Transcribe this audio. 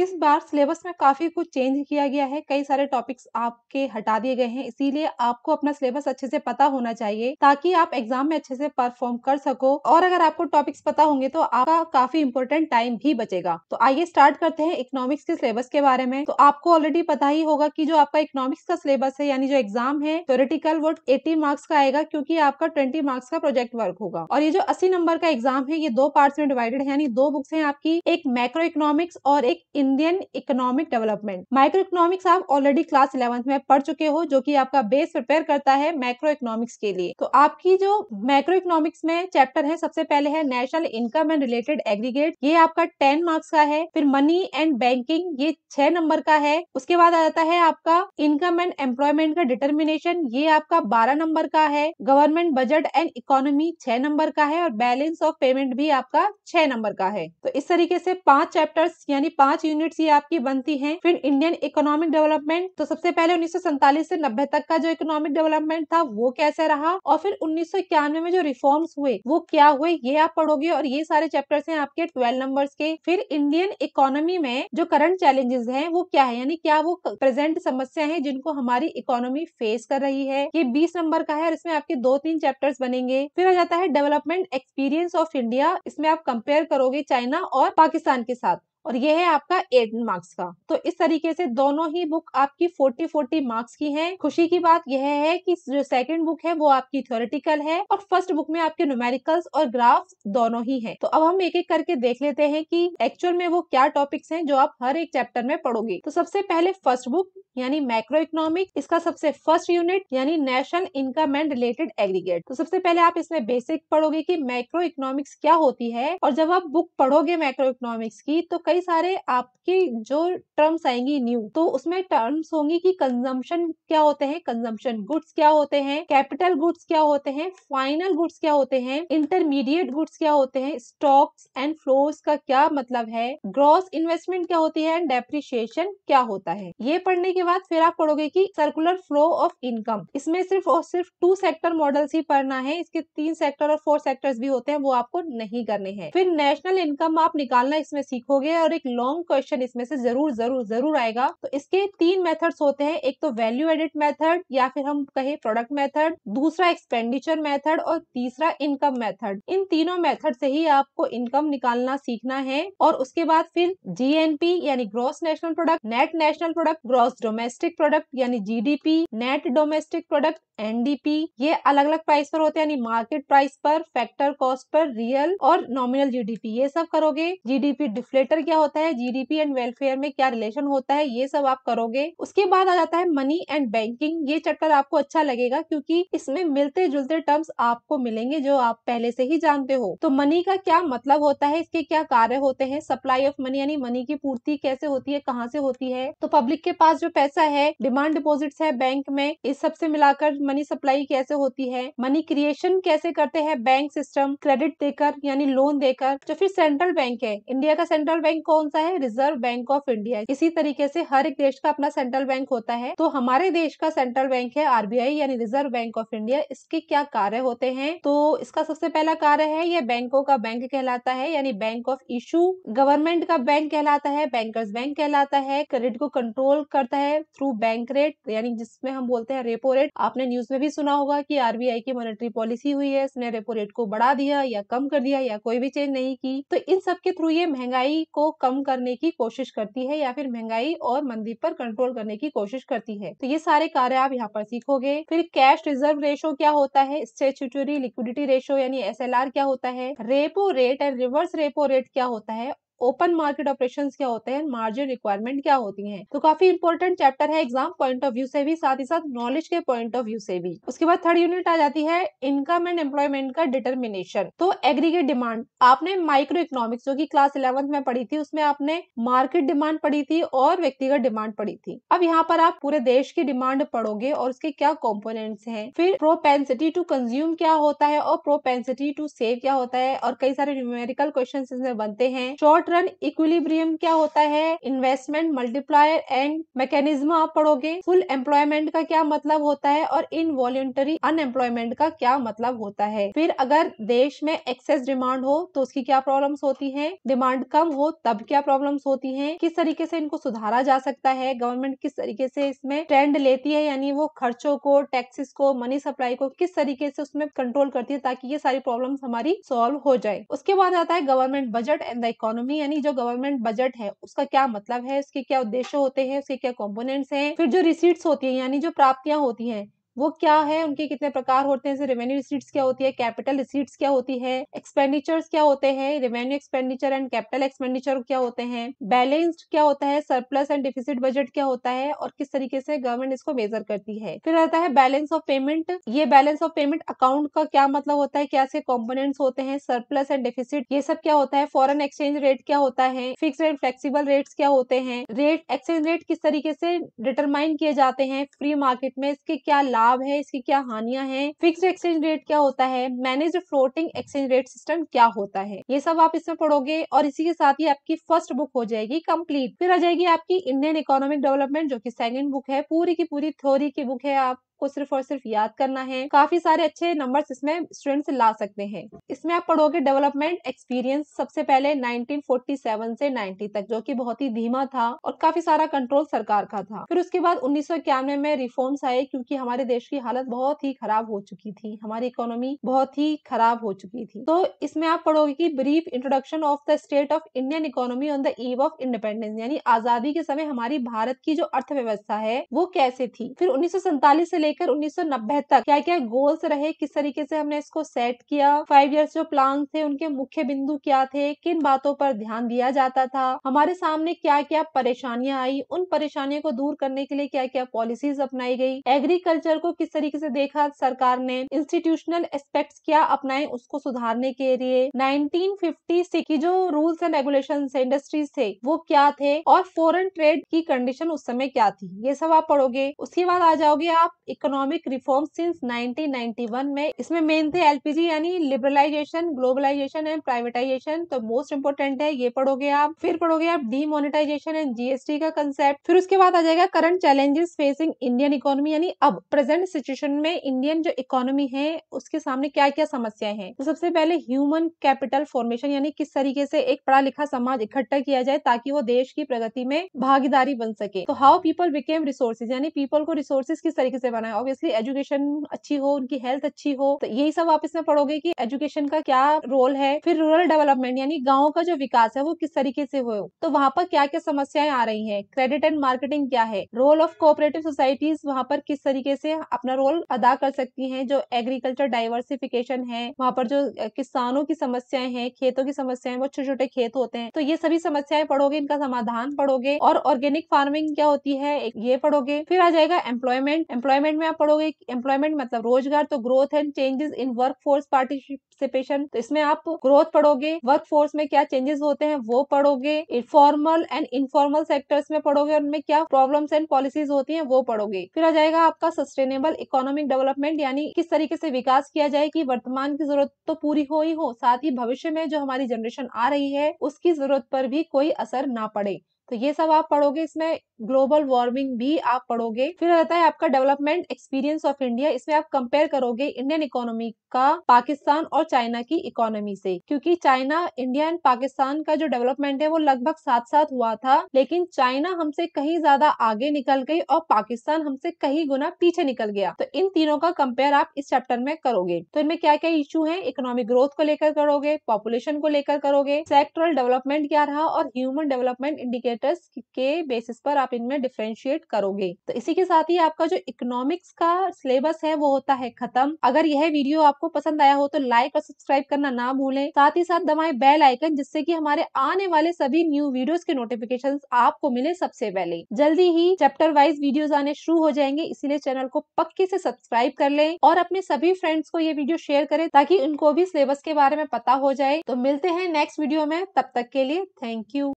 इस बार सिलेबस में काफ़ी कुछ चेंज किया गया है कई सारे टॉपिक्स आपके हटा दिए गए हैं इसीलिए आपको अपना सिलेबस अच्छे से पता होना चाहिए ताकि आप एग्जाम में अच्छे से परफॉर्म कर सको और अगर आपको टॉपिक्स पता होंगे तो आपका काफी इम्पोर्टेंट टाइम भी बचेगा तो आइए स्टार्ट करते हैं इकोनॉमिक्स के सिलेबस के बारे में तो आपको ऑलरेडी पता ही होगा की जो आपका इकोनॉमिक्स का सिलेबस है यानी जो एग्जाम है थोरिटिकल वो एटी मार्क्स का आएगा क्योंकि आपका ट्वेंटी मार्क्स का प्रोजेक्ट वर्क होगा और ये जो अस्सी नंबर का एग्जाम है ये दो पार्ट में डिवाइडेड है यानी दो बुक्स है आपकी एक मैक्रो इकोनॉमिक्स और एक Indian economic development micro economics आप ऑलरेडी क्लास इलेवंथ में पढ़ चुके हो जो कि आपका बेस प्रिपेयर करता है माइक्रो इकोनॉमिक्स के लिए तो आपकी जो माइक्रो इकोनॉमिक्स में चैप्टर है सबसे पहले है national income and related aggregate ये आपका टेन मार्क्स का है फिर मनी एंड बैंकिंग ये छह नंबर का है उसके बाद आ जाता है आपका इनकम एंड एम्प्लॉयमेंट का डिटर्मिनेशन ये आपका बारह नंबर का है गवर्नमेंट बजट एंड इकोनॉमी छह नंबर का है और बैलेंस ऑफ पेमेंट भी आपका छह नंबर का है तो इस तरीके से पांच चैप्टर्स यानी पांच यूनिट यूनिट्स ये आपकी बनती है फिर इंडियन इकोनॉमिक डेवलपमेंट तो सबसे पहले उन्नीस से नब्बे तक का जो इकोनॉमिक डेवलपमेंट था वो कैसे रहा और फिर उन्नीस में जो रिफॉर्म्स हुए वो क्या हुए ये आप पढ़ोगे और ये सारे चैप्टर्स हैं आपके ट्वेल्व नंबर्स के फिर इंडियन इकोनॉमी में जो करंट चैलेंजेस हैं वो क्या है यानी क्या वो प्रेजेंट समस्या है जिनको हमारी इकोनॉमी फेस कर रही है ये बीस नंबर का है और इसमें आपके दो तीन चैप्टर्स बनेंगे फिर आ जाता है डेवलपमेंट एक्सपीरियंस ऑफ इंडिया इसमें आप कंपेयर करोगे चाइना और पाकिस्तान के साथ और ये है आपका एट मार्क्स का तो इस तरीके से दोनों ही बुक आपकी फोर्टी फोर्टी मार्क्स की है खुशी की बात यह है कि जो सेकंड बुक है वो आपकी थ्योरेटिकल है और फर्स्ट बुक में आपके न्यूमेरिकल्स और ग्राफ्स दोनों ही है तो अब हम एक एक करके देख लेते हैं कि एक्चुअल में वो क्या टॉपिक्स हैं जो आप हर एक चैप्टर में पढ़ोगे तो सबसे पहले फर्स्ट बुक यानी मैक्रो इकोनॉमिक इसका सबसे फर्स्ट यूनिट यानी national income and related aggregate तो सबसे पहले आप इसमें बेसिक पढ़ोगे की मैक्रो इकोनॉमिक्स क्या होती है और जब आप बुक पढ़ोगे मैक्रो इकोनॉमिक्स की तो कई सारे आपके जो टर्म्स आएंगी न्यू तो उसमें टर्म्स होंगी कि कंजम्पशन क्या होते हैं कंजम्पशन गुड्स क्या होते हैं कैपिटल गुड्स क्या होते हैं फाइनल गुड्स क्या होते हैं इंटरमीडिएट गुड्स क्या होते हैं स्टॉक्स एंड फ्लोस का क्या मतलब है ग्रॉस इन्वेस्टमेंट क्या होती है एंड डेप्रिशिएशन क्या होता है ये पढ़ने के बाद फिर आप पढ़ोगे कि सर्कुलर फ्लो ऑफ इनकम इसमें सिर्फ और सिर्फ टू सेक्टर मॉडल्स ही पढ़ना है इसके तीन सेक्टर और फोर सेक्टर्स भी होते हैं वो आपको नहीं करने हैं फिर नेशनल इनकम आप निकालना इसमें सीखोगे और एक लॉन्ग क्वेश्चन इसमें से जरूर जरूर जरूर आएगा तो इसके तीन मेथड्स होते हैं एक तो वैल्यू एडिट मेथड या फिर हम कहें प्रोडक्ट मेथड दूसरा एक्सपेंडिचर मेथड और तीसरा इनकम मेथड इन तीनों मेथड से ही आपको इनकम निकालना सीखना है और उसके बाद फिर जीएनपी यानी gross national product net national product gross domestic product यानी GDP net domestic product NDP ये अलग अलग प्राइस पर होते हैं यानी मार्केट प्राइस पर फैक्टर कॉस्ट पर रियल और नॉमिनल जीडीपी ये सब करोगे जीडीपी डिफ्लेटर क्या होता है जीडीपी एंड वेलफेयर में क्या रिलेशन होता है ये सब आप करोगे उसके बाद आ जाता है मनी एंड बैंकिंग ये चैप्टर आपको अच्छा लगेगा क्योंकि इसमें मिलते जुलते टर्म्स आपको मिलेंगे जो आप पहले से ही जानते हो तो मनी का क्या मतलब होता है इसके क्या कार्य होते हैं सप्लाई ऑफ मनी यानी मनी की पूर्ति कैसे होती है कहाँ से होती है तो पब्लिक के पास जो पैसा है डिमांड डिपोजिट है बैंक में इस सबसे मिलाकर मनी सप्लाई कैसे होती है मनी क्रिएशन कैसे करते हैं बैंक सिस्टम क्रेडिट देकर यानी लोन देकर जो फिर सेंट्रल बैंक है इंडिया का सेंट्रल बैंक कौन सा है रिजर्व बैंक ऑफ इंडिया इसी तरीके से हर एक देश का अपना सेंट्रल बैंक होता है तो हमारे देश का सेंट्रल बैंक है आरबीआई यानी रिजर्व बैंक ऑफ इंडिया इसके क्या कार्य होते हैं तो इसका सबसे पहला कार्य है यह बैंकों का बैंक कहलाता है यानी बैंक ऑफ इशू गवर्नमेंट का बैंक कहलाता है बैंकर्स बैंक कहलाता है क्रेडिट को कंट्रोल करता है है थ्रू बैंक रेट यानी जिसमें हम बोलते हैं रेपो रेट आपने न्यूज में भी सुना होगा कि आरबीआई की मॉनेटरी पॉलिसी हुई है इसने रेपो रेट को बढ़ा दिया या कम कर दिया या कोई भी चेंज नहीं की तो इन सब के थ्रू ये महंगाई को कम करने की कोशिश करती है या फिर महंगाई और मंदी पर कंट्रोल करने की कोशिश करती है तो ये सारे कार्य आप यहाँ पर सीखोगे फिर कैश रिजर्व रेशो क्या होता है स्टेचुटरी लिक्विडिटी रेशो यानी एस क्या होता है repo rate and reverse repo rate क्या होता है ओपन मार्केट ऑपरेशन क्या होते हैं मार्जिन रिक्वायरमेंट क्या होती है तो काफी इंपॉर्टेंट चैप्टर है एग्जाम पॉइंट ऑफ व्यू से भी साथ ही साथ नॉलेज के पॉइंट ऑफ व्यू से भी उसके बाद थर्ड यूनिट आ जाती है इनकम एंड एम्प्लॉयमेंट का डिटर्मिनेशन तो एग्रीगेट डिमांड आपने माइक्रो इकोनॉमिक्स जो की क्लास इलेवंथ में पढ़ी थी उसमें आपने मार्केट डिमांड पढ़ी थी और व्यक्तिगत डिमांड पढ़ी थी अब यहाँ पर आप पूरे देश की डिमांड पढ़ोगे और उसके क्या कॉम्पोनेंट्स हैं फिर प्रोपेंसिटी टू कंज्यूम क्या होता है और प्रोपेंसिटी टू सेव क्या होता है और कई सारे न्यूमेरिकल क्वेश्चन इसमें बनते हैं शॉर्ट प्रकरण इक्विलिब्रियम क्या होता है इन्वेस्टमेंट मल्टीप्लायर एंड मैकेनिज्म आप पढ़ोगे फुल एम्प्लॉयमेंट का क्या मतलब होता है और इन वॉल्टरी अनएम्प्लॉयमेंट का क्या मतलब होता है फिर अगर देश में एक्सेस डिमांड हो तो उसकी क्या प्रॉब्लम होती है डिमांड कम हो तब क्या प्रॉब्लम होती है किस तरीके से इनको सुधारा जा सकता है गवर्नमेंट किस तरीके से इसमें ट्रेंड लेती है यानी वो खर्चों को टैक्सेस को मनी सप्लाई को किस तरीके से उसमें कंट्रोल करती है ताकि ये सारी प्रॉब्लम हमारी सॉल्व हो जाए उसके बाद आता है government budget and the economy यानी जो गवर्नमेंट बजट है उसका क्या मतलब है उसके क्या उद्देश्य होते हैं उसके क्या कॉम्पोनेंट्स हैं फिर जो रिसीट्स होती है यानी जो प्राप्तियां होती हैं वो क्या है उनके कितने प्रकार होते हैं जैसे रेवेन्यू रिसीट्स क्या होती है कैपिटल रिसीट्स क्या होती है एक्सपेंडिचर्स क्या होते हैं revenue expenditure and capital expenditure क्या होते हैं बैलेंस्ड क्या होता है सरप्लस एंड डिफिसिट बजट क्या होता है और किस तरीके से गवर्नमेंट इसको मेजर करती है फिर रहता है बैलेंस ऑफ पेमेंट ये बैलेंस ऑफ पेमेंट अकाउंट का क्या मतलब होता है क्या से कॉम्पोनेट होते हैं सरप्लस एंड डिफिसिट ये सब क्या होता है फॉरन एक्सचेंज रेट क्या होता है फिक्स एंड फ्लेक्सीबल रेट क्या होते हैं रेट एक्सचेंज रेट किस तरीके से डिटरमाइन किए जाते हैं फ्री मार्केट में इसके क्या लाभ लाभ है इसकी क्या हानियां हैं फिक्स एक्सचेंज रेट क्या होता है manage floating exchange rate system क्या होता है ये सब आप इसमें पढ़ोगे और इसी के साथ ही आपकी फर्स्ट बुक हो जाएगी कंप्लीट फिर आ जाएगी आपकी इंडियन इकोनॉमिक डेवलपमेंट जो की सेकेंड बुक है पूरी की पूरी थ्योरी की बुक है आप आपको सिर्फ और सिर्फ याद करना है काफी सारे अच्छे नंबर इसमें स्टूडेंट्स ला सकते हैं इसमें आप पढ़ोगे डेवलपमेंट एक्सपीरियंस सबसे पहले 1947 से 90 तक जो कि बहुत ही धीमा था और काफी सारा कंट्रोल सरकार का था फिर उसके बाद उन्नीस में रिफॉर्म्स आए क्योंकि हमारे देश की हालत बहुत ही खराब हो चुकी थी हमारी इकोनॉमी बहुत ही खराब हो चुकी थी तो इसमें आप पढ़ोगे की brief introduction of the state of Indian economy on the eve of independence यानी आजादी के समय हमारी भारत की जो अर्थव्यवस्था है वो कैसे थी फिर उन्नीस से लेकर लेकर 1990 तक क्या क्या गोल्स रहे किस तरीके से हमने इसको सेट किया फाइव ईयर्स जो प्लान थे उनके मुख्य बिंदु क्या थे किन बातों पर ध्यान दिया जाता था हमारे सामने क्या क्या परेशानियां आई उन परेशानियों को दूर करने के लिए क्या क्या पॉलिसीज अपनाई गई एग्रीकल्चर को किस तरीके से देखा सरकार ने इंस्टीट्यूशनल एस्पेक्ट क्या अपनाए उसको सुधारने के लिए 1956 की जो रूल्स एंड रेगुलेशन इंडस्ट्रीज थे वो क्या थे और फॉरन ट्रेड की कंडीशन उस समय क्या थी ये सब आप पढ़ोगे उसके बाद आ जाओगे आप इकोनॉमिक रिफॉर्म सिंस 1991 में इसमें मेन थे एलपीजी यानी लिबरलाइजेशन ग्लोबलाइजेशन एंड प्राइवेटाइजेशन तो मोस्ट इंपोर्टेंट है ये पढ़ोगे आप फिर पढ़ोगे आप मोनिटाइजेशन एंड जीएसटी का कंसेप्ट फिर उसके बाद आ जाएगा current challenges facing Indian economy यानी अब प्रेजेंट सिचुएशन में इंडियन जो इकोनॉमी है उसके सामने क्या क्या समस्याएं हैं तो सबसे पहले ह्यूमन कैपिटल फॉर्मेशन यानी किस तरीके से एक पढ़ा लिखा समाज इकट्ठा किया जाए ताकि वो देश की प्रगति में भागीदारी बन सके तो हाउ पीपल बिकेम रिसोर्सेज यानी पीपल को रिसोर्सेज किस तरीके से बनाए है ऑब्वियसली एजुकेशन अच्छी हो उनकी हेल्थ अच्छी हो तो यही सब आप इसमें पढ़ोगे कि एजुकेशन का क्या रोल है फिर रूरल डेवलपमेंट यानी गाँव का जो विकास है वो किस तरीके से हो तो वहाँ पर क्या क्या समस्याएं आ रही है क्रेडिट एंड मार्केटिंग क्या है रोल ऑफ कोऑपरेटिव सोसाइटीज वहाँ पर किस तरीके से अपना रोल अदा कर सकती है जो एग्रीकल्चर डाइवर्सिफिकेशन है वहाँ पर जो किसानों की समस्याएं हैं खेतों की समस्याएं वो छोटे छोटे खेत होते हैं तो ये सभी समस्याएं पढ़ोगे इनका समाधान पढ़ोगे और ऑर्गेनिक फार्मिंग क्या होती है ये पढ़ोगे फिर आ जाएगा एम्प्लॉयमेंट एम्प्लॉयमेंट एम्प्लॉयमेंट में आप पढ़ोगे एम्प्लॉयमेंट मतलब रोजगार तो growth and changes in work force participation तो इसमें आप ग्रोथ पढ़ोगे वर्क फोर्स में क्या चेंजेस होते हैं वो पढ़ोगे फॉर्मल एंड इनफॉर्मल सेक्टर्स में पढ़ोगे और उनमें क्या प्रॉब्लम्स एंड पॉलिसीज होती हैं वो पढ़ोगे फिर आ जाएगा आपका सस्टेनेबल इकोनॉमिक डेवलपमेंट यानी किस तरीके से विकास किया जाए कि वर्तमान की जरूरत तो पूरी हो ही हो साथ ही भविष्य में जो हमारी जनरेशन आ रही है उसकी जरूरत पर भी कोई असर ना पड़े तो ये सब आप पढ़ोगे इसमें ग्लोबल वार्मिंग भी आप पढ़ोगे फिर रहता है आपका डेवलपमेंट एक्सपीरियंस ऑफ इंडिया इसमें आप कंपेयर करोगे इंडियन इकोनॉमी का पाकिस्तान और चाइना की इकोनॉमी से क्योंकि चाइना इंडिया एंड पाकिस्तान का जो डेवलपमेंट है वो लगभग साथ साथ हुआ था लेकिन चाइना हमसे कहीं ज्यादा आगे निकल गई और पाकिस्तान हमसे कहीं गुना पीछे निकल गया तो इन तीनों का कंपेयर आप इस चैप्टर में करोगे तो इनमें क्या क्या इश्यू है इकोनॉमिक ग्रोथ को लेकर करोगे पॉपुलेशन को लेकर करोगे सेक्टरल डेवलपमेंट क्या रहा और ह्यूमन डेवलपमेंट इंडिकेटर पैरामीटर्स के बेसिस पर आप इनमें डिफ्रेंशिएट करोगे तो इसी के साथ ही आपका जो इकोनॉमिक्स का सिलेबस है वो होता है खत्म अगर यह वीडियो आपको पसंद आया हो तो लाइक और सब्सक्राइब करना ना भूलें साथ ही साथ दबाएं बेल आइकन जिससे कि हमारे आने वाले सभी न्यू वीडियोस के नोटिफिकेशन आपको मिले सबसे पहले जल्दी ही चैप्टर वाइज वीडियो आने शुरू हो जाएंगे इसीलिए चैनल को पक्के से सब्सक्राइब कर लें और अपने सभी फ्रेंड्स को ये वीडियो शेयर करें ताकि उनको भी सिलेबस के बारे में पता हो जाए तो मिलते हैं नेक्स्ट वीडियो में तब तक के लिए थैंक यू